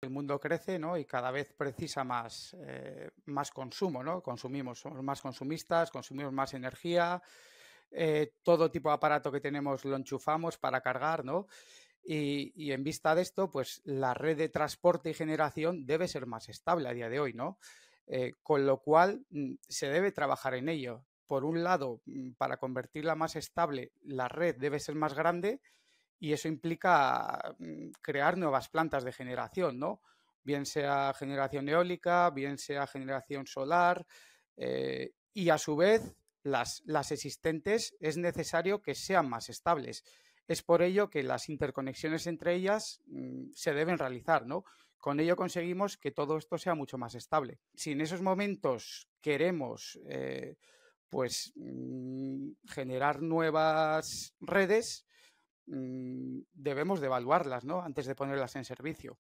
el mundo crece ¿no? y cada vez precisa más, eh, más consumo, ¿no? Consumimos, somos más consumistas, consumimos más energía, eh, todo tipo de aparato que tenemos lo enchufamos para cargar, ¿no? Y, en vista de esto, pues la red de transporte y generación debe ser más estable a día de hoy, ¿no? Eh, con lo cual mm, se debe trabajar en ello. Por un lado, mm, para convertirla más estable, la red debe ser más grande y eso implica mm, crear nuevas plantas de generación, ¿no? Bien sea generación eólica, bien sea generación solar eh, y a su vez las, existentes es necesario que sean más estables. Es por ello que las interconexiones entre ellas mm, se deben realizar, ¿no? Con ello conseguimos que todo esto sea mucho más estable. Si en esos momentos queremos eh, pues mm, generar nuevas redes, Mm, debemos de evaluarlas ¿no? antes de ponerlas en servicio.